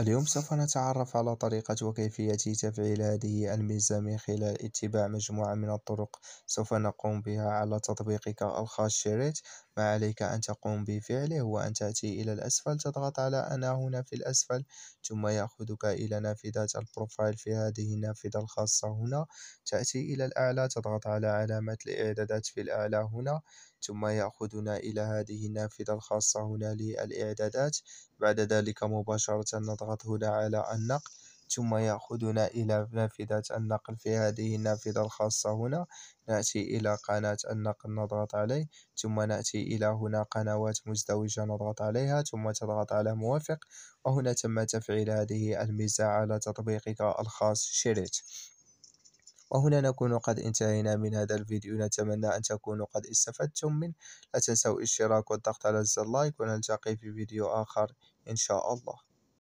اليوم سوف نتعرف على طريقة وكيفية تفعيل هذه الميزة من خلال اتباع مجموعة من الطرق سوف نقوم بها على تطبيقك الخاص شريت ما عليك أن تقوم بفعله هو أن تأتي إلى الأسفل تضغط على أنا هنا في الأسفل ثم يأخذك إلى نافذة البروفايل في هذه النافذة الخاصة هنا تأتي إلى الأعلى تضغط على علامة الإعدادات في الأعلى هنا ثم يأخذنا إلى هذه النافذة الخاصة هنا للإعدادات بعد ذلك مباشرة نضغط فقط هنا على النقل ثم يأخذنا إلى نافذة النقل في هذه النافذة الخاصة هنا نأتي إلى قناة النقل نضغط عليه ثم نأتي إلى هنا قنوات مزدوجة نضغط عليها ثم تضغط على موافق وهنا تم تفعيل هذه الميزة على تطبيقك الخاص شريت وهنا نكون قد انتهينا من هذا الفيديو نتمنى أن تكونوا قد استفدتم منه لا تنسوا الاشتراك والضغط على زر اللايك ونلتقي في فيديو آخر إن شاء الله